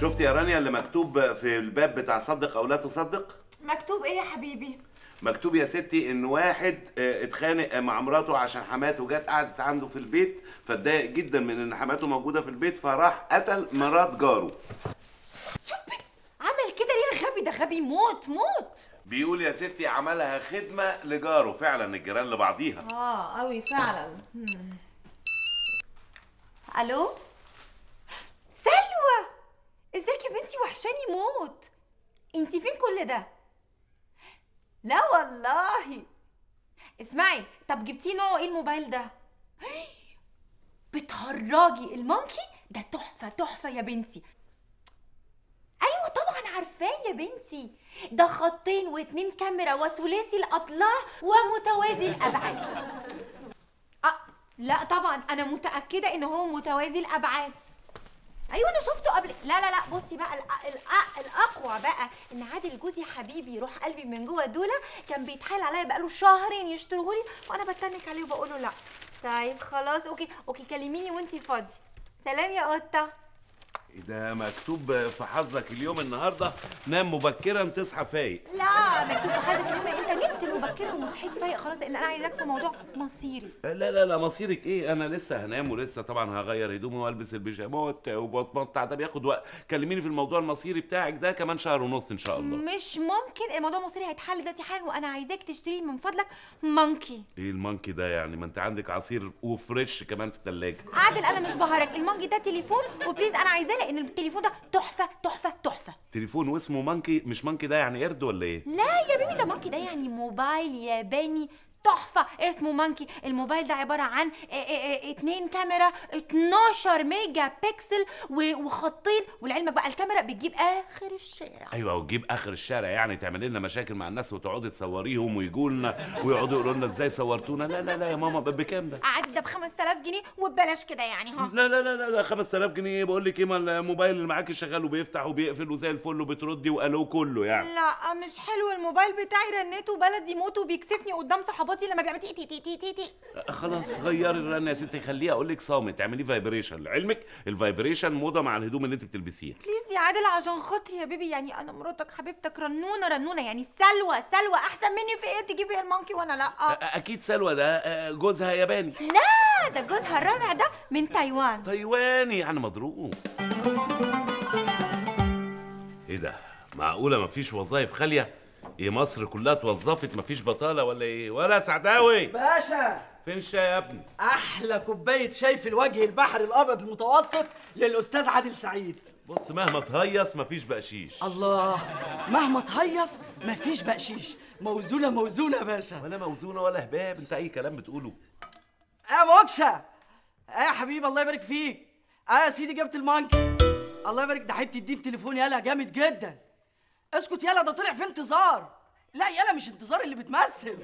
شفتي يا رانيا اللي مكتوب في الباب بتاع صدق او لا تصدق مكتوب ايه يا حبيبي مكتوب يا ستي ان واحد آه، اتخانق مع مراته عشان حماته جت قعدت عنده في البيت فاتضايق جدا من ان حماته موجوده في البيت فراح قتل مرات جاره عمل كده ليه الغبي ده غبي موت موت بيقول يا ستي عملها خدمه لجاره فعلا الجيران لبعضيها اه قوي فعلا الو انت وحشاني موت انت فين كل ده لا والله اسمعي طب جبتي نوعه ايه الموبايل ده بتهرجي المونكي ده تحفه تحفه يا بنتي ايوه طبعا عارفاه يا بنتي ده خطين واتنين كاميرا وثلاثي الاضلاع ومتوازي الابعاد آه، لا طبعا انا متاكده ان هو متوازي الابعاد ايوه انا شفته قبل لا لا لا بصي بقى ان عادل جوزي حبيبي روح قلبي من جوه دولة كان بيتحايل عليا بقاله شهرين يشتريه لي وانا بتنك عليه وبقوله لا طيب خلاص اوكي اوكي كلميني وانتي فاضي سلام يا قطه ده مكتوب في حظك اليوم النهارده نام مبكرا تصحى فايق لا مكتوب في حظك اليوم وقت المبكره ومستحيل فايق خلاص ان انا لك في موضوع مصيري لا لا لا مصيرك ايه انا لسه هنام ولسه طبعا هغير هدومي والبس البيجامات وبتمطع ده بياخد وقت كلميني في الموضوع المصيري بتاعك ده كمان شهر ونص ان شاء الله مش ممكن الموضوع المصيري هيتحل دلوقتي حالا وانا عايزاك تشتري من فضلك مانكي ايه المانكي ده يعني ما انت عندك عصير وفريش كمان في الثلاجه عادل انا مش بهرك المانكي ده تليفون وبليز انا عايزاه لان التليفون ده تحفه تحفه تليفون واسمه مانكي مش مانكي ده يعني قرد ولا ايه لا يا بيبي ده مانكي ده يعني موبايل ياباني تحفه اسمه مانكي الموبايل ده عباره عن آه، آه، آه، اتنين كاميرا 12 ميجا بكسل وخطين ولعلمك بقى الكاميرا بتجيب اخر الشارع ايوه وتجيب اخر الشارع يعني تعمل لنا مشاكل مع الناس وتقعدي تصوريهم ويجوا لنا ويقعدوا يقولوا لنا ازاي صورتونا لا لا لا يا ماما بكام ده عادي ده ب 5000 جنيه وببلاش كده يعني ها لا لا لا لا 5000 جنيه بقول لك ايه ما الموبايل اللي معاكي شغال وبيفتح وبيقفل وزي الفل وبتردي والو كله يعني لا مش حلو الموبايل بتاعي رنته بلدي موته وبيكسفني قدام صحابي اخبطي لما بيعمل تي تي تي تي تي أه، خلاص غيري الرنه يا ستي خليها اقول لك صامت اعملي فايبريشن لعلمك الفايبريشن موضه مع الهدوم اللي انت بتلبسيها بليز يا عادل عشان خاطري يا بيبي يعني انا مراتك حبيبتك رنونه رنونه يعني سلوى سلوى احسن مني في ايه تجيبي المونكي وانا لا أه، أه، اكيد سلوى ده جوزها ياباني لا ده جوزها الرابع ده من تايوان تايواني يعني مضروب ايه ده معقوله مفيش وظايف خاليه ايه مصر كلها اتوظفت مفيش بطاله ولا ايه ولا سعداوي باشا فين الشاي يا ابني احلى كوبايه شاي في الوجه البحر الابيض المتوسط للاستاذ عادل سعيد بص مهما تهيص مفيش بقشيش الله مهما تهيص مفيش بقشيش موزونه موزونه يا باشا ولا موزونه ولا هباب انت اي كلام بتقوله يا موكشه يا حبيبي الله يبارك فيك انا آه، يا سيدي جبت المانكي الله يبارك ده حته الدين تليفوني يالا جامد جدا اسكت يالا ده طلع في انتظار لا يالا مش انتظار اللي بتمثل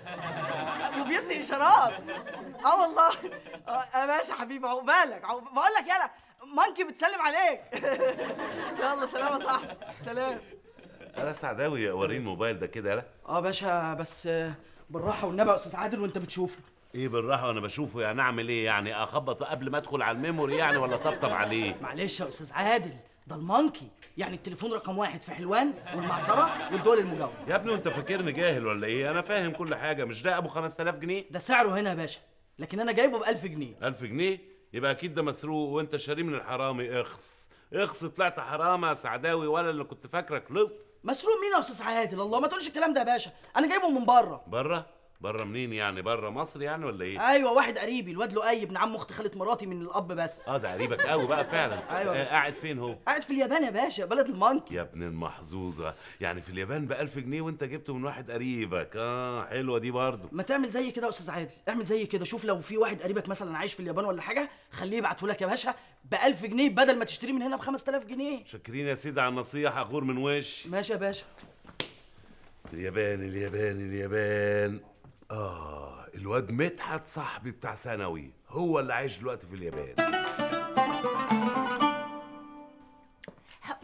وبيدي اشارات اه والله آه،, آه ماشي يا حبيبي عقبالك بقول لك يالا مانكي بتسلم عليك يلا سلام يا صاحبي سلام انا سعداوي وريني الموبايل ده كده يالا اه باشا بس آه، بالراحه والنبي يا استاذ عادل وانت بتشوفه ايه بالراحه وانا بشوفه يعني اعمل ايه يعني اخبط قبل ما ادخل على الميموري يعني ولا طبطب عليه معلش يا استاذ عادل ده المانكي يعني التليفون رقم واحد في حلوان والمعصرة والدول المجاورة يا ابني انت فاكرني جاهل ولا ايه انا فاهم كل حاجة مش ده ابو 5000 جنيه ده سعره هنا يا باشا لكن انا جايبه ب 1000 جنيه 1000 جنيه يبقى اكيد ده مسروق وانت شاريه من الحرامي اخص اخص طلعت حرام يا سعداوي ولا اللي كنت فاكرك لص مسروق مين يا استاذ عادل الله ما تقولش الكلام ده يا باشا انا جايبه من بره بره بره منين يعني بره مصر يعني ولا ايه ايوه واحد قريبي الواد لؤي ابن عم اخت خاله مراتي من الاب بس اه ده قريبك قوي بقى فعلا ايوه آه قاعد فين هو قاعد في اليابان يا باشا بلد المانكي يا ابن المحظوظه يعني في اليابان ب 1000 جنيه وانت جبته من واحد قريبك اه حلوه دي برضه ما تعمل زي كده يا استاذ عادل اعمل زي كده شوف لو في واحد قريبك مثلا عايش في اليابان ولا حاجه خليه يبعته لك يا باشا ب 1000 جنيه بدل ما تشتريه من هنا ب 5000 جنيه شاكرين يا سيدي على النصيحه غور من وش ماشي يا باشا اليابان اليابان اليابان اه الواد مدحت صاحبي بتاع ثانوي هو اللي عايش دلوقتي في اليابان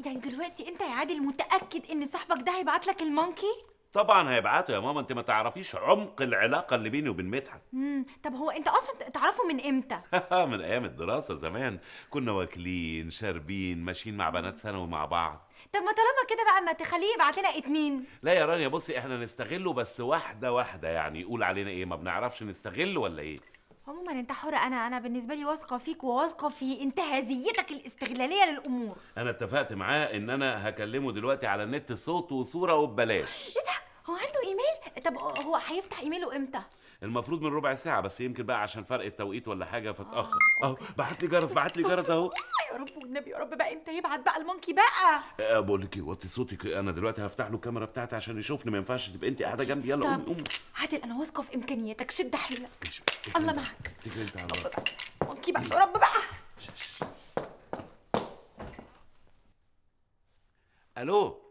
يعني دلوقتي انت يا عادل متاكد ان صاحبك ده هيبعت لك المونكي طبعا هيبعتوا يا ماما انت ما تعرفيش عمق العلاقه اللي بيني وبين مدحت امم طب هو انت اصلا تعرفه من امتى من ايام الدراسه زمان كنا واكلين شاربين ماشيين مع بنات ثانوي مع بعض طب ما طالما كده بقى ما تخليه يبعت لنا اتنين لا يا رانيا بصي احنا نستغله بس واحده واحده يعني يقول علينا ايه ما بنعرفش نستغله ولا ايه عموما انت حرة انا انا بالنسبه لي واثقه فيك وواثقه في انتهازيتك الاستغلاليه للامور انا اتفقت معاه ان انا هكلمه دلوقتي على النت صوت وصوره وببلاش هو عنده ايميل طب هو هيفتح ايميله امتى المفروض من ربع ساعه بس يمكن بقى عشان فرق التوقيت ولا حاجه فاتاخر آه، اهو بعت لي جرس بعت لي جرس اهو يا رب والنبي يا رب بقى امتى يبعت بقى المونكي بقى آه، آه، بقول لك إيه، وطي صوتك انا دلوقتي هفتح له الكاميرا بتاعتي عشان يشوفني ما ينفعش تبقى انت قاعده جنبي يلا قومي قومي عادل انا واثقه في امكانياتك شد حيلك الله معاك اتكلي انت على مونكي بقى يا رب بقى الو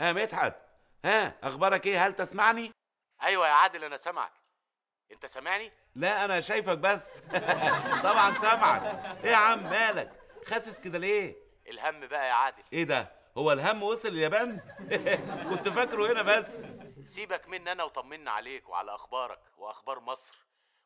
اه مدحت ها اخبارك ايه هل تسمعني ايوه يا عادل انا سامعك انت سامعني لا انا شايفك بس طبعا سامعك ايه يا عم مالك خاسس كده ليه الهم بقى يا عادل ايه ده هو الهم وصل اليابان كنت فاكره هنا بس سيبك مني انا وطمنا عليك وعلى اخبارك واخبار مصر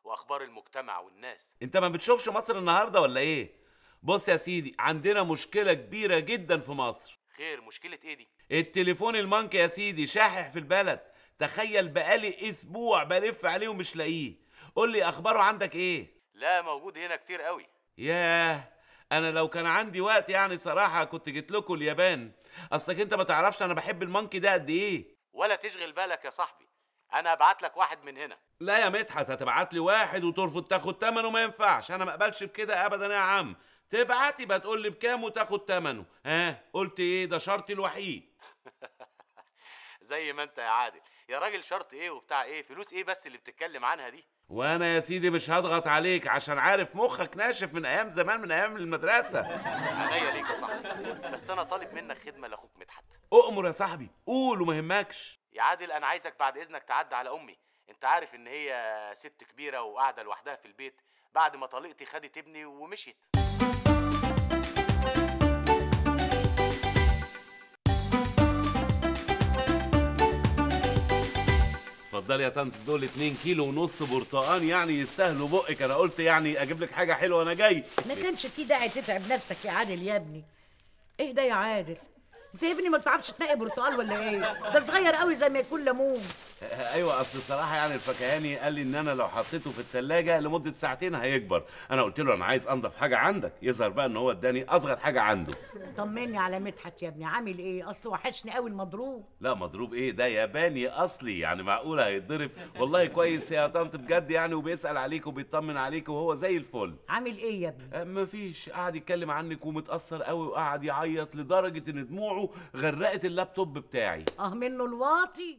واخبار المجتمع والناس انت ما بتشوفش مصر النهارده ولا ايه بص يا سيدي عندنا مشكله كبيره جدا في مصر خير مشكله ايه دي التليفون المانك يا سيدي شاحح في البلد تخيل بقالي اسبوع بلف عليه ومش لاقيه قول لي اخباره عندك ايه لا موجود هنا كتير قوي ياه انا لو كان عندي وقت يعني صراحه كنت جيت لكم اليابان اصلك انت ما تعرفش انا بحب المانكي ده قد ايه ولا تشغل بالك يا صاحبي انا هبعت لك واحد من هنا لا يا مدحت هتبعت لي واحد وترفض تاخد تمنه ما ينفعش انا ما اقبلش بكده ابدا يا عم تبعتي بقى تقول لي بكام وتاخد ثمنه ها قلت ايه ده شرطي الوحيد زي ما انت يا عادل يا راجل شرط ايه وبتاع ايه فلوس ايه بس اللي بتتكلم عنها دي وانا يا سيدي مش هضغط عليك عشان عارف مخك ناشف من ايام زمان من ايام المدرسه عليا ليك يا صاحبي بس انا طالب منك خدمه لاخوك مدحت اؤمر يا صاحبي قول وما يهمكش يا عادل انا عايزك بعد اذنك تعدي على امي انت عارف ان هي ست كبيره وقاعده لوحدها في البيت بعد ما طليقتي خدت ابني ومشيت اتفضلي يا طنط دول 2 كيلو ونص برتقان يعني يستاهلوا بقك انا قلت يعني اجيب لك حاجه حلوه انا جاي ما كانش في داعي تتعب نفسك يا عادل يا ابني ايه ده يا عادل انت يا ابني ما بتعرفش تنقي برتقال ولا ايه ده صغير قوي زي ما يكون ليمون آه، ايوه اصل صراحه يعني الفكهاني قال لي ان انا لو حطيته في الثلاجه لمده ساعتين هيكبر انا قلت له انا عايز انضف حاجه عندك يظهر بقى ان هو اداني اصغر حاجه عنده طمني على مدحت يا ابني عامل ايه اصل وحشني قوي المضروب لا مضروب ايه ده ياباني اصلي يعني معقوله هيتضرب والله كويس يا طنط بجد يعني وبيسال عليك وبيطمن عليك وهو زي الفل عامل ايه يا ابني آه، مفيش قعد يتكلم عنك ومتاثر قوي وقعد يعيط لدرجه ان دموعه غرقت اللابتوب بتاعي اه منه الواطي